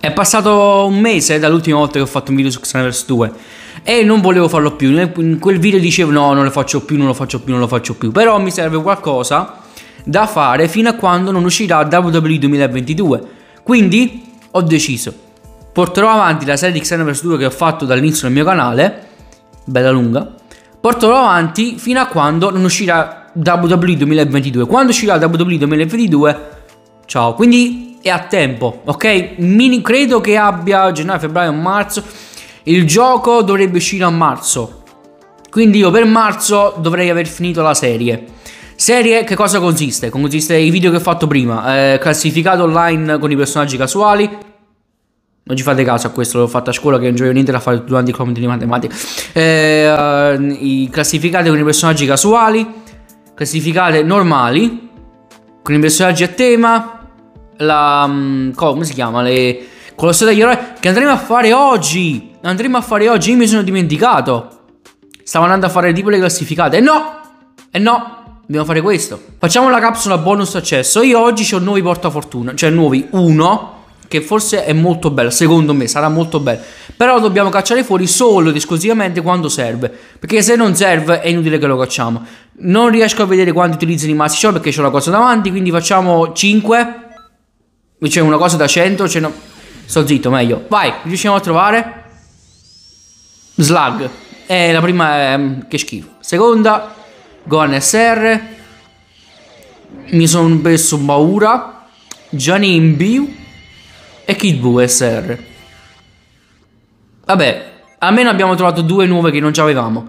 È passato un mese dall'ultima volta che ho fatto un video su Xenoverse 2 e non volevo farlo più. In quel video dicevo no, non lo faccio più, non lo faccio più, non lo faccio più. Però mi serve qualcosa da fare fino a quando non uscirà WWE 2022. Quindi ho deciso, porterò avanti la serie di Xenoverse 2 che ho fatto dall'inizio del mio canale, bella lunga, porterò avanti fino a quando non uscirà WWE 2022. Quando uscirà WWE 2022, ciao. Quindi e a tempo, ok? Mini, credo che abbia gennaio, febbraio, marzo. Il gioco dovrebbe uscire a marzo. Quindi io per marzo dovrei aver finito la serie. Serie che cosa consiste? Consiste i video che ho fatto prima, eh, classificato online con i personaggi casuali. Non ci fate caso a questo, l'ho fatto a scuola che non gioco niente da fare durante il compito di matematica. Eh, eh, I con i personaggi casuali, classificate normali, con i personaggi a tema, la... Mm, come si chiama? Le... Colosseo degli eroi che andremo a fare oggi. Andremo a fare oggi, io mi sono dimenticato. Stavo andando a fare tipo le classificate. E no! E no! Dobbiamo fare questo. Facciamo la capsula bonus accesso. Io oggi ho nuovi portafortuna, cioè nuovi uno che forse è molto bello, secondo me sarà molto bello. Però dobbiamo cacciare fuori solo ed esclusivamente quando serve, perché se non serve è inutile che lo cacciamo. Non riesco a vedere quanti utilizzano i massi. show perché ho la cosa davanti, quindi facciamo 5 c'è una cosa da 100, c'è no... Sto zitto, meglio. Vai, riusciamo a trovare? Slug. Eh, la prima è... Ehm, che schifo. Seconda, Gohan SR. Mi sono preso Baura. Janin B. E Kid Buu SR. Vabbè, almeno abbiamo trovato due nuove che non già avevamo.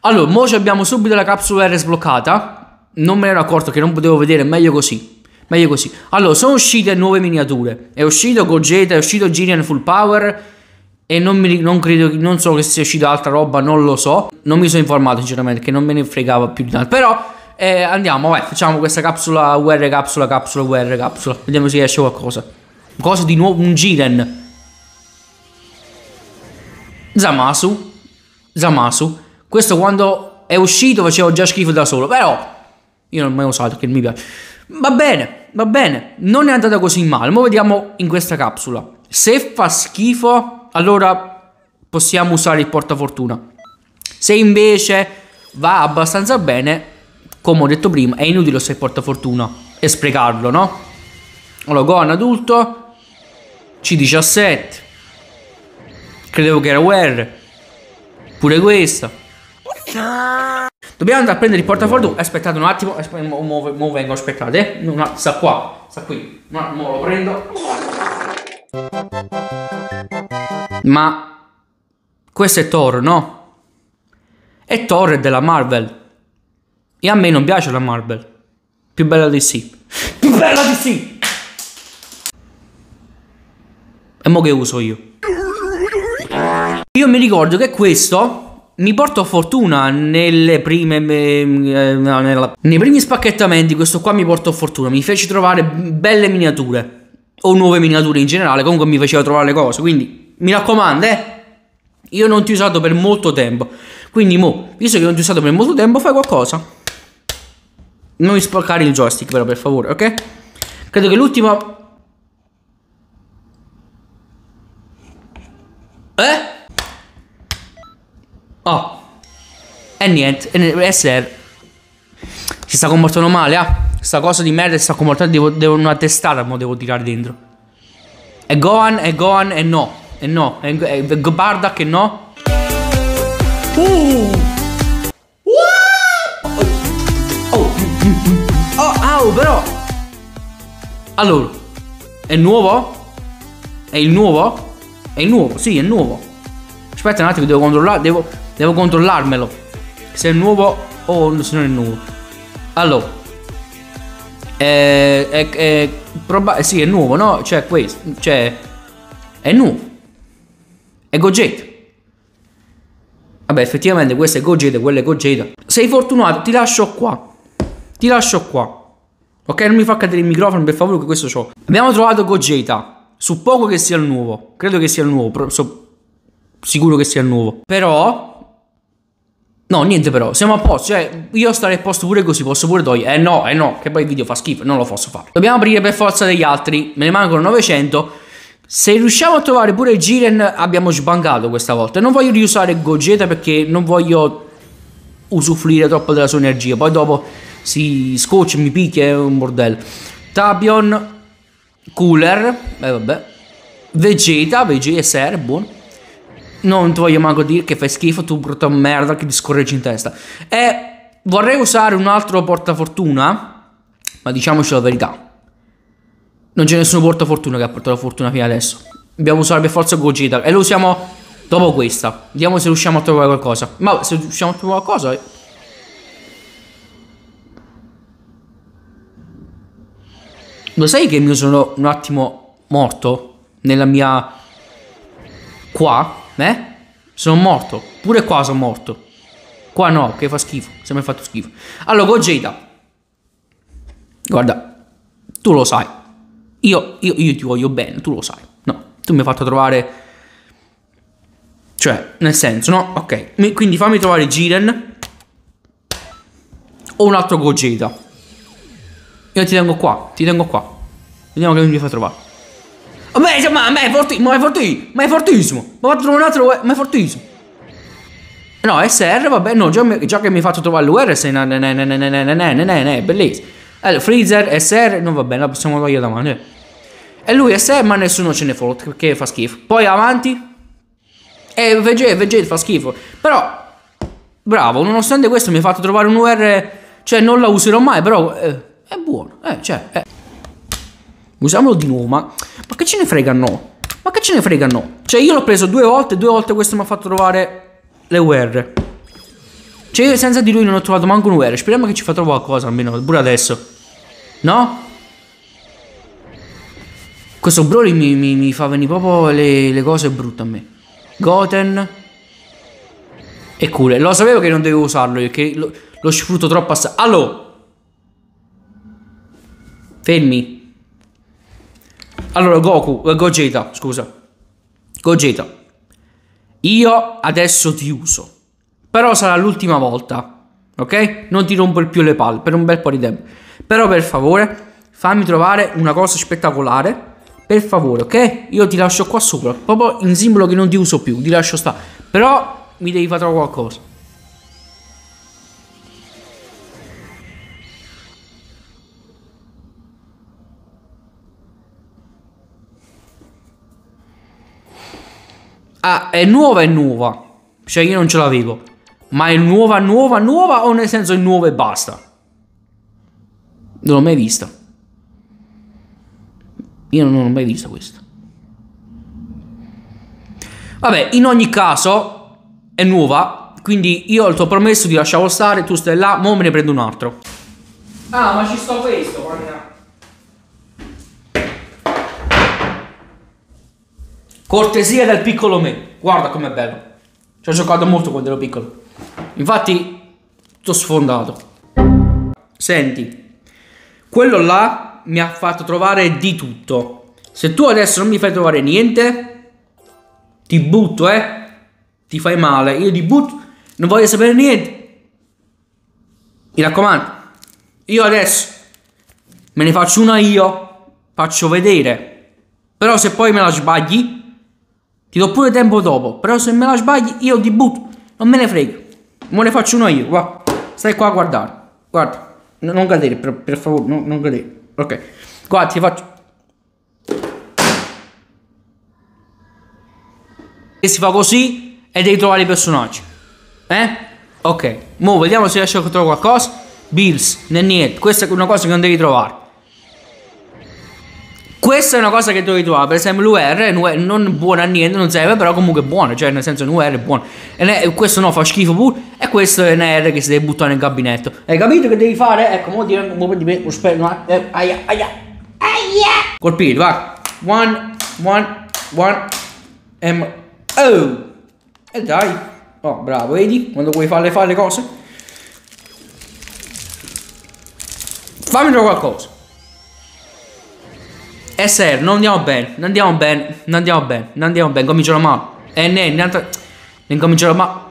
Allora, mo abbiamo subito la capsula R sbloccata. Non me ne ero accorto che non potevo vedere, meglio così meglio così. Allora, sono uscite nuove miniature. È uscito Gogeta, è uscito Ginian Full Power. E non, mi, non, credo, non so che sia uscita altra roba, non lo so. Non mi sono informato, sinceramente, che non me ne fregava più di tanto. Però. Eh, andiamo, vai, facciamo questa capsula UR, capsula, capsula, UR, capsula. Vediamo se esce qualcosa. Cosa di nuovo? Un Jiren. Zamasu. Zamasu. Questo quando è uscito facevo già schifo da solo, però... Io non l'ho mai usato, che mi piace. Va bene, va bene, non è andata così male. Ora vediamo in questa capsula. Se fa schifo, allora possiamo usare il portafortuna. Se invece va abbastanza bene, come ho detto prima, è inutile usare il portafortuna e sprecarlo, no? Allora, Gohan adulto, C17, credevo che era UR, pure questa. Ah! Dobbiamo andare a prendere il portafoglio. Aspettate un attimo, aspettate, mo, vengo, aspettate. Eh. No, sta qua, sta qui. No, mo lo prendo. Ma questo è Thor, no? È Thor della Marvel. E a me non piace la Marvel. Più bella di sì. Più bella di sì! E mo che uso io? Io mi ricordo che questo mi porto fortuna nelle prime mm, eh, nella, nei primi spacchettamenti questo qua mi portò fortuna mi fece trovare belle miniature o nuove miniature in generale comunque mi faceva trovare le cose quindi mi raccomando eh io non ti ho usato per molto tempo quindi mo visto che non ti ho usato per molto tempo fai qualcosa non sporcare il joystick però per favore ok credo che l'ultimo eh Oh. E niente, E SR. Si sta comportando male, ah. Eh? Sta cosa di merda si sta comportando, devo, devo una testata, ma devo tirare dentro. E Gohan, e Gohan, e no. E no, e, e, e Bardak, no. Uh. Oh. Oh. oh, però. Allora, è nuovo? È il nuovo? È il nuovo, sì, è nuovo. Aspetta un attimo, devo controllare, devo... Devo controllarmelo. Se è nuovo o se non è nuovo. Allora. Eh, eh, eh proba- sì, è nuovo, no? Cioè, questo. Cioè, è nuovo. È Gogeta. Vabbè, effettivamente questo è Gogeta, quello è Gogeta. Sei fortunato, ti lascio qua. Ti lascio qua. Ok, non mi fa cadere il microfono, per favore, che questo c'ho. Abbiamo trovato Gogeta. Suppongo che sia il nuovo. Credo che sia il nuovo. So, sicuro che sia il nuovo. Però No, niente però, siamo a posto, cioè io stare a posto pure così, posso pure togliere. Eh no, eh no, che poi il video fa schifo, non lo posso fare. Dobbiamo aprire per forza degli altri, me ne mancano 900. Se riusciamo a trovare pure Jiren abbiamo sbancato questa volta. Non voglio riusare Gogeta perché non voglio usufruire troppo della sua energia. Poi dopo si scoccia, mi picchia, è un bordello. Tabion, Cooler, eh vabbè. Vegeta, Vegeta, SR, buono. Non ti voglio manco dire che fai schifo, tu brutta merda che ti scorreggi in testa. E vorrei usare un altro portafortuna, ma diciamoci la verità. Non c'è nessuno portafortuna che ha portato la fortuna fino adesso. Dobbiamo usare per forza Gogeta e lo usiamo dopo questa. Vediamo se riusciamo a trovare qualcosa. Ma se riusciamo a trovare qualcosa... Eh. Lo sai che mi sono un attimo morto nella mia... qua? Eh? Sono morto. Pure qua sono morto. Qua no, che fa schifo. Se mi ha fatto schifo. Allora, Gogeta. Guarda, tu lo sai. Io, io, io ti voglio bene, tu lo sai. No, tu mi hai fatto trovare... Cioè, nel senso, no? Ok. Quindi fammi trovare Jiren. O un altro Gogeta. Io ti tengo qua, ti tengo qua. Vediamo che mi fa trovare. Ma è, ma, ma è fortissimo, ma è fortissimo, ma è fortissimo. Ma fatto un altro, ma è fortissimo. No, SR, vabbè, no, già, già che mi hai fatto trovare l'UR, ne ne ne ne ne ne ne ne ne ne, bellissimo. Allora, Freezer, SR, no vabbè, la possiamo togliere da mano. E lui SR, ma nessuno ce ne fotte, perché fa schifo. Poi avanti. E VG, VG fa schifo. Però, bravo, nonostante questo mi hai fatto trovare un UR, cioè non la userò mai, però eh, è buono, eh, cioè... Eh usiamolo di nuovo, Ma che ce ne frega no? Ma che ce ne frega no? Cioè io l'ho preso due volte, due volte questo mi ha fatto trovare le UR. Cioè io senza di lui non ho trovato manco un UR. Speriamo che ci fa trovare qualcosa almeno, pure adesso. No? Questo Broly mi, mi, mi fa venire proprio le, le, cose brutte a me. Goten. E cure. Lo sapevo che non dovevo usarlo, perché lo, lo sfrutto troppo assai. Allora. Fermi. Allora, Goku, eh, Gogeta, scusa. Gogeta, io adesso ti uso. Però sarà l'ultima volta, ok? Non ti rompo più le palle per un bel po' di tempo. Però per favore, fammi trovare una cosa spettacolare. Per favore, ok? Io ti lascio qua sopra, proprio in simbolo che non ti uso più, ti lascio sta. Però mi devi fare qualcosa. Ah, è nuova, è nuova. Cioè io non ce l'avevo. Ma è nuova, nuova, nuova o nel senso è nuova e basta? Non l'ho mai vista. Io non l'ho mai vista questa. Vabbè, in ogni caso è nuova, quindi io ho il tuo promesso ti lasciavo stare, tu stai là, mo me ne prendo un altro. Ah, ma ci sto questo, guarda. Cortesia del piccolo me. Guarda com'è bello. Ci ho giocato molto quando ero piccolo. Infatti, tutto sfondato. Senti, quello là mi ha fatto trovare di tutto. Se tu adesso non mi fai trovare niente, ti butto, eh. Ti fai male. Io ti butto. Non voglio sapere niente. Mi raccomando. Io adesso me ne faccio una io. Faccio vedere. Però se poi me la sbagli, ti do pure tempo dopo, però se me la sbagli io ti butto, non me ne frega. Mo ne faccio uno io, qua. Stai qua a guardare. Guarda, no, non cadere, per, per favore, no, non cadere. Ok. Qua ti faccio... E si fa così e devi trovare i personaggi. Eh? Ok. Mo vediamo se riesci a trovare qualcosa. Bills, né niente. Questa è una cosa che non devi trovare. Questa è una cosa che devi trovare. Per esempio, l'UR non buona a niente, non serve, però comunque è buono. Cioè, nel senso, l'UR è buono. E ne, questo no, fa schifo pure. E questo è un R che si deve buttare nel gabinetto. Hai capito che devi fare? Ecco, mo' di me. Aspetta, eh, aia, aia, aia. Colpito, va. One, one, one. M. Oh. E dai. Oh, bravo, vedi? Quando vuoi fare le cose. Fammi qualcosa. Eh, SR, non andiamo bene, non andiamo bene, non andiamo bene, non andiamo bene, cominciano male. E eh, ne, neanche... Ne cominciano male.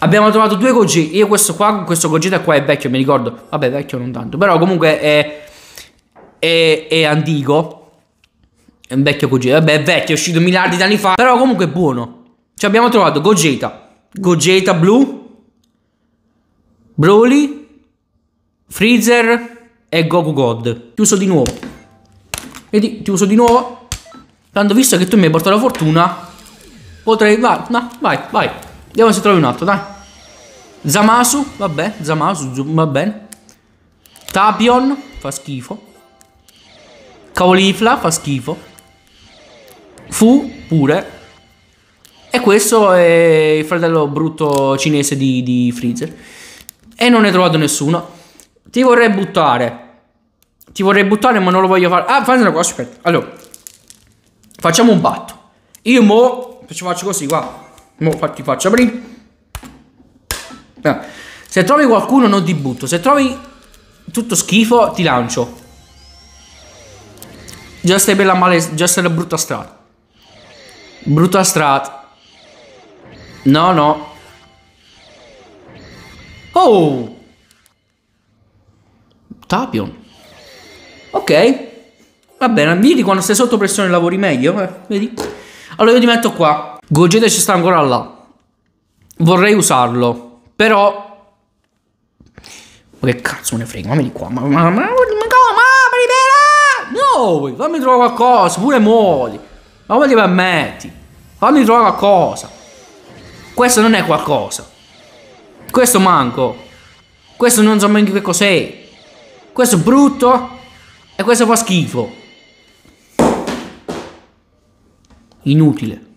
Abbiamo trovato due Goji, io questo qua, questo da qua è vecchio, mi ricordo. Vabbè, vecchio non tanto, però comunque è... È, è antico. È un vecchio Gogeta, vabbè è vecchio, è uscito miliardi di anni fa, però comunque è buono. Ci abbiamo trovato Gogeta, Gogeta blu, Broly, Freezer e Goku God. Chiuso di nuovo. Vedi, chiuso di nuovo. Tanto visto che tu mi hai portato la fortuna, potrei... Vai, no, vai, vai. Vediamo se trovi un altro, dai. Zamasu, vabbè, Zamasu, va bene. Tapion, fa schifo. Caulifla, fa schifo. Fu, pure. E questo è il fratello brutto cinese di, di Freezer. E non ne ho trovato nessuno. Ti vorrei buttare. Ti vorrei buttare, ma non lo voglio fare. Ah, fai una cosa, aspetta. Allora, facciamo un patto. Io mo ci faccio così qua. Mo ti faccio aprire. Eh. Se trovi qualcuno non ti butto. Se trovi tutto schifo, ti lancio. Già stai per la male. Già stai la brutta strada. Brutta strada. No, no. Oh! Tapion. Ok. Va bene, vedi quando sei sotto pressione lavori meglio, eh? Vedi? Allora io ti metto qua. Gogeta ci sta ancora là. Vorrei usarlo, però... Ma che cazzo me ne frega, ma di qua, ma... Ma... Ma... Ma... Ma... Ma... Ma... No, fammi trovare qualcosa, pure muori. Ma come ti permetti? Fammi trovare qualcosa. Questo non è qualcosa. Questo manco. Questo non so neanche che cos'è. Questo è brutto e questo fa schifo. Inutile.